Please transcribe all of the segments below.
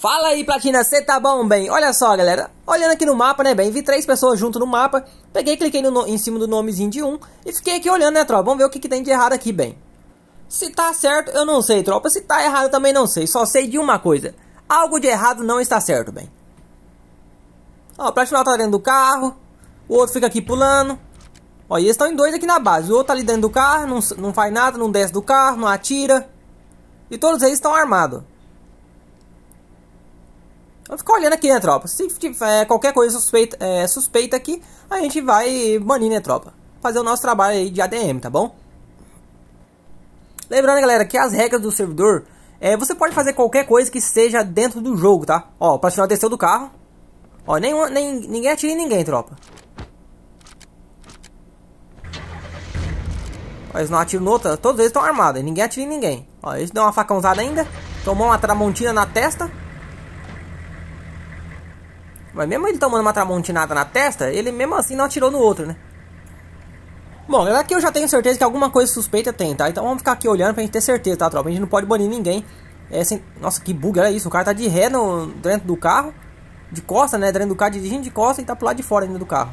Fala aí, Platina, você tá bom, bem? Olha só, galera. Olhando aqui no mapa, né, bem? Vi três pessoas junto no mapa. Peguei, cliquei no, em cima do nomezinho de um e fiquei aqui olhando, né, tropa? Vamos ver o que, que tem de errado aqui, bem. Se tá certo, eu não sei, tropa. Se tá errado, eu também não sei. Só sei de uma coisa. Algo de errado não está certo, bem. Ó, o Platinal tá dentro do carro. O outro fica aqui pulando. Ó, e eles estão em dois aqui na base. O outro tá ali dentro do carro, não, não faz nada, não desce do carro, não atira. E todos eles estão armados fica olhando aqui, né, tropa? Se tiver é, qualquer coisa suspeita, é, suspeita aqui, a gente vai banir, né, tropa? Fazer o nosso trabalho aí de ADM, tá bom? Lembrando, galera, que as regras do servidor, é, você pode fazer qualquer coisa que seja dentro do jogo, tá? Ó, o profissional desceu do carro. Ó, nem, nem, ninguém atira em ninguém, tropa. Ó, eles não atiram no outro, todos eles estão armados, ninguém atira em ninguém. Ó, eles dão uma facãozada ainda, tomou uma tramontina na testa. Mas mesmo ele tomando uma tramontinada na testa, ele mesmo assim não atirou no outro, né? Bom, aqui é eu já tenho certeza que alguma coisa suspeita tem, tá? Então vamos ficar aqui olhando pra gente ter certeza, tá, tropa? A gente não pode banir ninguém. É, assim, Nossa, que bug, era isso. O cara tá de ré no... dentro do carro, de costa, né? Dentro do carro, dirigindo de costa e tá pro lado de fora dentro do carro.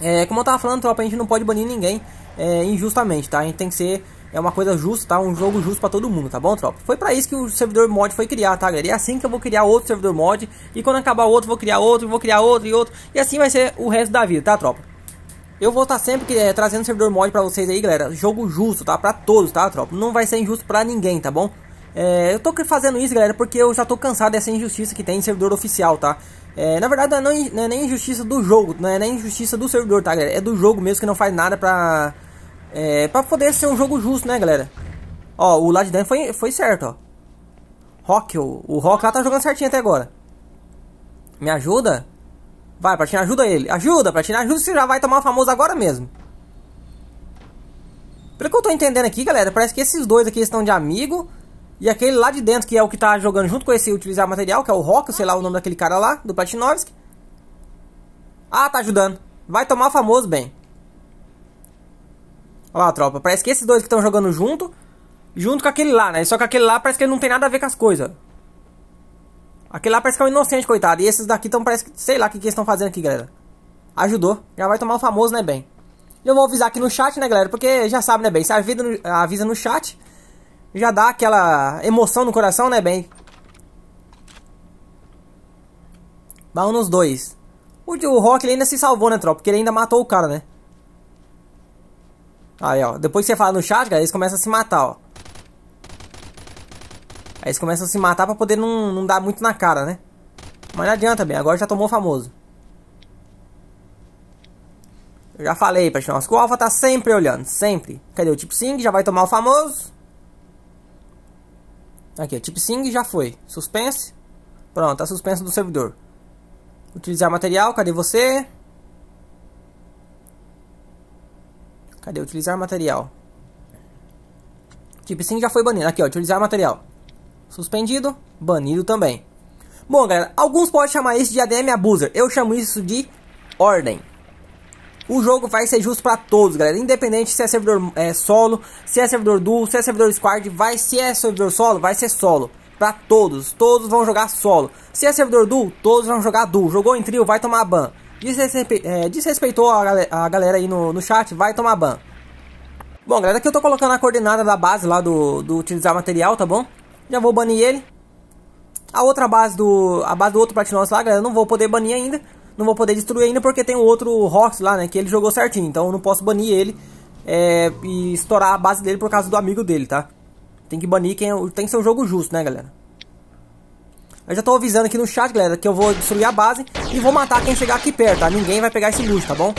É, como eu tava falando, tropa, a gente não pode banir ninguém é, injustamente, tá? A gente tem que ser é uma coisa justa, tá? Um jogo justo para todo mundo, tá bom, tropa? Foi para isso que o servidor mod foi criado, tá, galera? E é assim que eu vou criar outro servidor mod. E quando acabar outro, vou criar outro, vou criar outro e outro. E assim vai ser o resto da vida, tá, tropa? Eu vou estar tá sempre é, trazendo servidor mod para vocês aí, galera. Jogo justo, tá? Para todos, tá, tropa? Não vai ser injusto para ninguém, tá bom? É, eu tô fazendo isso, galera, porque eu já tô cansado dessa injustiça que tem em servidor oficial, tá? É, na verdade, é não é, nem injustiça do jogo, não é nem injustiça do servidor, tá, galera? É do jogo mesmo que não faz nada pra é, pra poder ser um jogo justo, né, galera? Ó, o dentro foi, foi certo, ó. Rock, o, o Rock lá tá jogando certinho até agora. Me ajuda? Vai, Platina, ajuda ele. Ajuda, Platina, ajuda, você já vai tomar o famoso agora mesmo. Pelo que eu tô entendendo aqui, galera, parece que esses dois aqui estão de amigo. E aquele lá de dentro, que é o que tá jogando junto com esse utilizar material, que é o Rock, sei lá o nome daquele cara lá, do Platinovski. Ah, tá ajudando. Vai tomar o famoso, bem. Olha lá, tropa. Parece que esses dois que estão jogando junto, junto com aquele lá, né? Só que aquele lá parece que ele não tem nada a ver com as coisas. Aquele lá parece que é um inocente, coitado. E esses daqui estão, parece que, sei lá o que, que eles estão fazendo aqui, galera. Ajudou. Já vai tomar o famoso, né, bem? Eu vou avisar aqui no chat, né, galera? Porque já sabe, né, bem? Se avisa no, avisa no chat, já dá aquela emoção no coração, né, bem? Vamos nos dois. O, o Rock ainda se salvou, né, tropa? Porque ele ainda matou o cara, né? Aí, ó. Depois que você fala no chat, galera, eles começam a se matar, ó. Aí eles começam a se matar pra poder não, não dar muito na cara, né? Mas não adianta, bem. Agora já tomou famoso. Eu já falei, que O Alpha tá sempre olhando. Sempre. Cadê o tipo Sing? Já vai tomar o famoso. Aqui, o Tipo Sing já foi. Suspense. Pronto, tá suspenso do servidor. Utilizar material. Cadê você? Cadê? Utilizar material. Tipo Sim já foi banido. Aqui, ó. Utilizar material. Suspendido. Banido também. Bom, galera. Alguns podem chamar isso de ADM Abuser. Eu chamo isso de ordem. O jogo vai ser justo para todos, galera. Independente se é servidor é, solo, se é servidor duo, se é servidor squad. Vai, se é servidor solo, vai ser solo. Pra todos. Todos vão jogar solo. Se é servidor duo, todos vão jogar duo. Jogou em trio, vai tomar ban. Desrespe... É, desrespeitou a, galera, a galera aí no, no chat, vai tomar ban. Bom, galera, aqui eu tô colocando a coordenada da base lá do, do utilizar material, tá bom? Já vou banir ele. A outra base do. A base do outro Platinum lá, galera, não vou poder banir ainda. Não vou poder destruir ainda porque tem o outro Rox lá, né? Que ele jogou certinho. Então eu não posso banir ele é, e estourar a base dele por causa do amigo dele, tá? Tem que banir quem. É tem que ser um jogo justo, né, galera? Eu já tô avisando aqui no chat, galera, que eu vou destruir a base e vou matar quem chegar aqui perto, tá? Ninguém vai pegar esse loot, tá bom?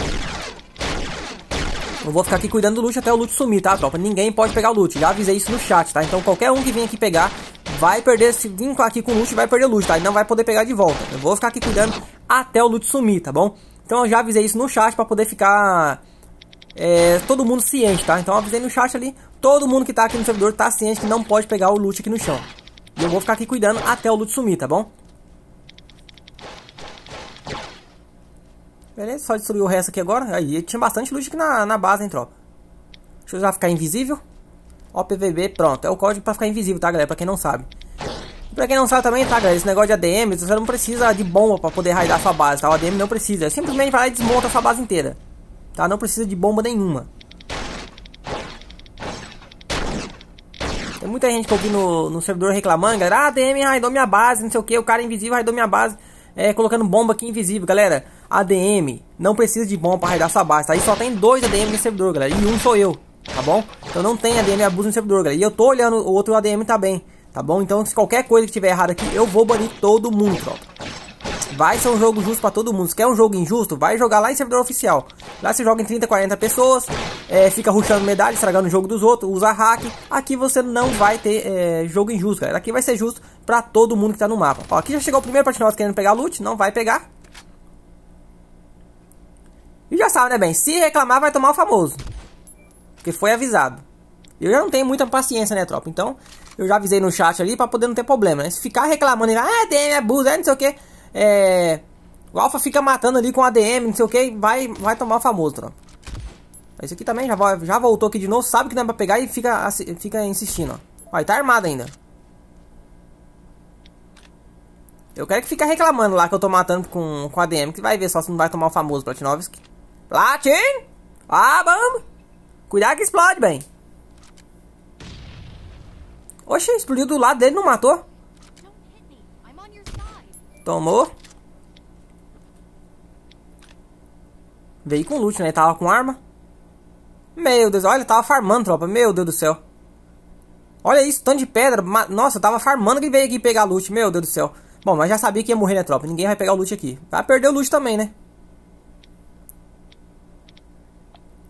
Eu vou ficar aqui cuidando do loot até o loot sumir, tá, tropa? Ninguém pode pegar o loot, já avisei isso no chat, tá? Então qualquer um que vir aqui pegar vai perder, se vir aqui com loot, vai perder loot, tá? E não vai poder pegar de volta. Eu vou ficar aqui cuidando até o loot sumir, tá bom? Então eu já avisei isso no chat pra poder ficar... É, todo mundo ciente, tá? Então eu avisei no chat ali, todo mundo que tá aqui no servidor tá ciente que não pode pegar o loot aqui no chão. E eu vou ficar aqui cuidando até o loot sumir, tá bom? Beleza, só destruir o resto aqui agora. Aí, tinha bastante loot aqui na, na base, hein, tropa. Deixa eu já ficar invisível. Ó, PVB, pronto. É o código pra ficar invisível, tá, galera? Pra quem não sabe. E pra quem não sabe também, tá, galera? Esse negócio de ADM, você não precisa de bomba pra poder raidar sua base, tá? O ADM não precisa. Simplesmente vai lá e desmonta sua base inteira. Tá? Não precisa de bomba nenhuma. muita gente que eu vi no, no servidor reclamando, galera. Ah, ADM raidou minha base, não sei o que, o cara invisível raidou minha base. É, colocando bomba aqui invisível, galera. ADM não precisa de bomba para raidar sua base, aí tá? só tem dois ADM no servidor, galera. E um sou eu, tá bom? Então não tem ADM abuso no servidor, galera. E eu tô olhando o outro ADM tá bem, tá bom? Então se qualquer coisa que tiver errada aqui, eu vou banir todo mundo, tropa. Vai ser um jogo justo para todo mundo. Se quer um jogo injusto, vai jogar lá em servidor oficial. Lá você joga em 30, 40 pessoas, é, fica ruxando medalha, estragando o jogo dos outros, usa hack. Aqui você não vai ter é, jogo injusto, galera. Aqui vai ser justo para todo mundo que tá no mapa. Ó, aqui já chegou o primeiro patinote querendo pegar loot, não vai pegar. E já sabe, né, bem? Se reclamar, vai tomar o famoso. Porque foi avisado. Eu já não tenho muita paciência, né, tropa? Então, eu já avisei no chat ali pra poder não ter problema, né? Se ficar reclamando, né? ah, tem é abuso, é, não sei o que é, o Alpha fica matando ali com ADM, não sei o que, vai, vai tomar famoso, tropa. Esse aqui também já, já voltou aqui de novo, sabe que não é pra pegar e fica, fica insistindo, ó. Ó, tá armado ainda. Eu quero que fica reclamando lá que eu tô matando com, com ADM, que vai ver só se não vai tomar o famoso Platinovski. Platin! Ah, bamba! Cuidado que explode, bem. Oxe, explodiu do lado dele, não matou? Tomou. Veio com loot, né? Ele tava com arma. Meu Deus, olha, ele tava farmando, tropa. Meu Deus do céu. Olha isso, tanto de pedra. Nossa, eu tava farmando que veio aqui pegar loot. Meu Deus do céu. Bom, mas já sabia que ia morrer, né, tropa? Ninguém vai pegar o loot aqui. Vai perder o loot também, né?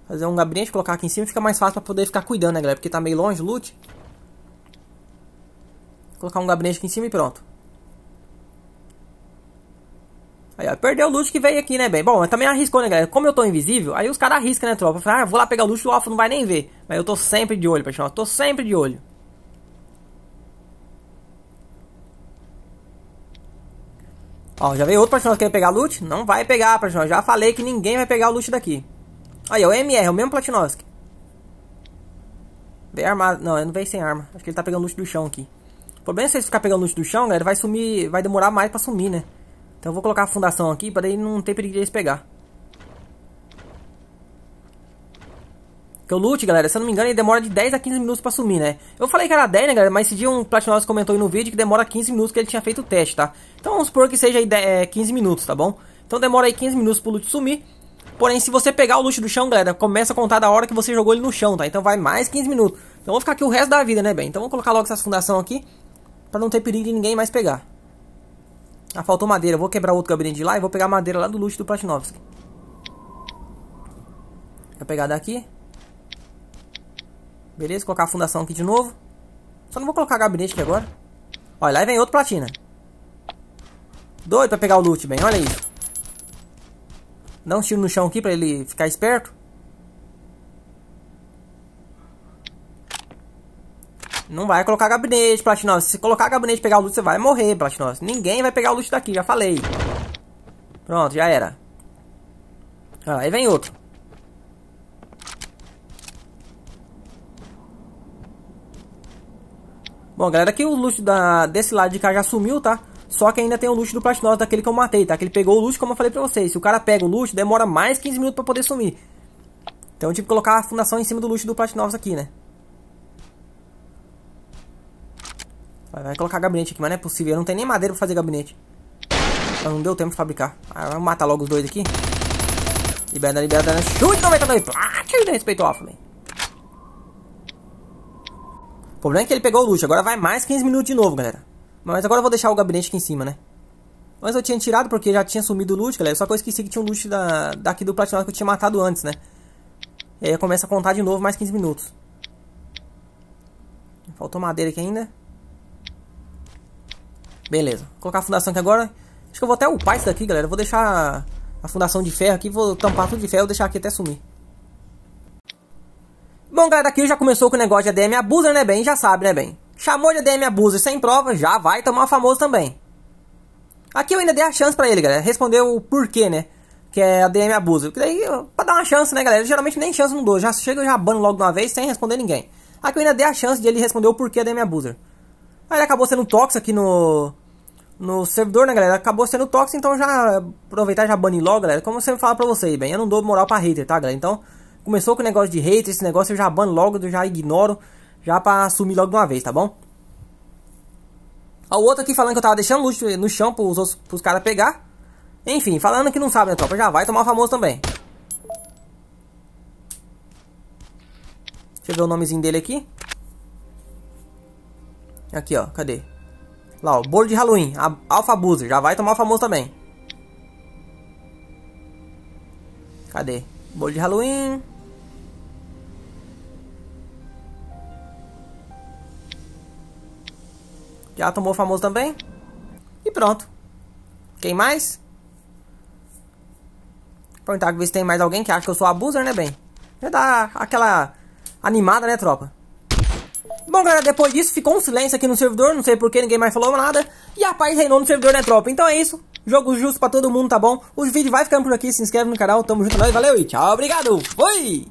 Fazer um gabinete, colocar aqui em cima. Fica mais fácil pra poder ficar cuidando, né, galera? Porque tá meio longe o loot. colocar um gabinete aqui em cima e pronto. Aí, ó, perdeu o loot que veio aqui, né, bem? Bom, também arriscou, né, galera? Como eu tô invisível, aí os caras arriscam, né, tropa? Fala, ah, vou lá pegar o loot, o alfa não vai nem ver. Mas eu tô sempre de olho, pessoal. tô sempre de olho. Ó, já veio outro personagem querendo pegar loot. Não vai pegar, personagem. Já falei que ninguém vai pegar o loot daqui. Aí, ó, o MR, é o mesmo Platinovski. Veio armado. Não, ele não veio sem arma. Acho que ele tá pegando loot do chão aqui. O problema é se ele ficar pegando loot do chão, galera, vai sumir. Vai demorar mais pra sumir, né? Então eu vou colocar a fundação aqui para ele não ter perigo de eles pegar. Que o loot, galera, se eu não me engano, ele demora de 10 a 15 minutos pra sumir, né? Eu falei que era 10, né, galera? Mas esse dia um Platinosaurus comentou aí no vídeo que demora 15 minutos que ele tinha feito o teste, tá? Então vamos supor que seja aí 10, 15 eh, minutos, tá bom? Então demora aí 15 minutos pro loot sumir. Porém, se você pegar o loot do chão, galera, começa a contar da hora que você jogou ele no chão, tá? Então vai mais 15 minutos. Então vou ficar aqui o resto da vida, né, bem? Então vou colocar logo essas fundação aqui pra não ter perigo de ninguém mais pegar. Ah, faltou madeira. Vou quebrar outro gabinete de lá e vou pegar madeira lá do luxo do Platinovski. Vou pegar daqui. Beleza, colocar a fundação aqui de novo. Só não vou colocar gabinete aqui agora. Olha, lá vem outro platina. Doido pra pegar o loot, bem. Olha isso. Dá um tiro no chão aqui pra ele ficar esperto. Não vai colocar gabinete, Platinov. Se colocar gabinete e pegar o loot, você vai morrer, Platinov. Ninguém vai pegar o loot daqui, já falei. Pronto, já era. Ah, aí vem outro. Bom, galera, aqui o loot da, desse lado de cá já sumiu, tá? Só que ainda tem o loot do Platinov daquele que eu matei, tá? Que ele pegou o loot, como eu falei pra vocês. Se o cara pega o loot, demora mais 15 minutos pra poder sumir. Então eu tive que colocar a fundação em cima do loot do Platinovs aqui, né? Vai colocar gabinete aqui, mas não é possível. Eu não tenho nem madeira pra fazer gabinete. não deu tempo de fabricar. Ah, vamos matar logo os dois aqui. Libera, libera, libera. Chute 92. Platina, respeito o Alphaman. O problema é que ele pegou o luxo. Agora vai mais 15 minutos de novo, galera. Mas agora eu vou deixar o gabinete aqui em cima, né? Mas eu tinha tirado porque já tinha sumido o loot, galera. Só que eu esqueci que tinha um loot da, daqui do Platinado que eu tinha matado antes, né? E aí começa a contar de novo mais 15 minutos. Faltou madeira aqui ainda. Beleza. Vou colocar a fundação aqui agora. Acho que eu vou até upar isso daqui, galera. Vou deixar a fundação de ferro aqui. Vou tampar tudo de ferro. deixar aqui até sumir. Bom, galera, aqui já começou com o negócio de ADM Abuser, né, bem? Já sabe, né, bem? Chamou de ADM Abuser sem prova, já vai tomar famoso também. Aqui eu ainda dei a chance pra ele, galera. Respondeu o porquê, né? Que é ADM Abuser. Porque daí, pra dar uma chance, né, galera? geralmente nem chance não dou. Já chega, eu já bano logo de uma vez sem responder ninguém. Aqui eu ainda dei a chance de ele responder o porquê ADM Abuser. Aí ah, acabou sendo tóxico aqui no, no servidor, né, galera? Acabou sendo tóxico, então já aproveitar já bane logo, galera. Como eu sempre falo pra vocês, bem, eu não dou moral pra hater, tá, galera? Então, começou com o negócio de hater, esse negócio eu já bano logo, eu já ignoro, já pra sumir logo de uma vez, tá bom? O outro aqui falando que eu tava deixando luz no chão pros, pros caras pegar. Enfim, falando que não sabe, né, tropa? Já vai tomar famoso também. Deixa eu ver o nomezinho dele aqui. Aqui, ó. Cadê? Lá, ó. Bolo de Halloween. Alpha buzzer Já vai tomar o famoso também. Cadê? Bolo de Halloween. Já tomou o famoso também. E pronto. Quem mais? Vou perguntar ver se tem mais alguém que acha que eu sou abuser, né, bem? Já dá aquela animada, né, tropa? Bom, galera, depois disso ficou um silêncio aqui no servidor, não sei porquê, ninguém mais falou nada. E a paz reinou no servidor, né, tropa? Então é isso. Jogo justo pra todo mundo, tá bom? O vídeo vai ficando por aqui, se inscreve no canal, tamo junto, é nós, valeu e tchau, obrigado, fui!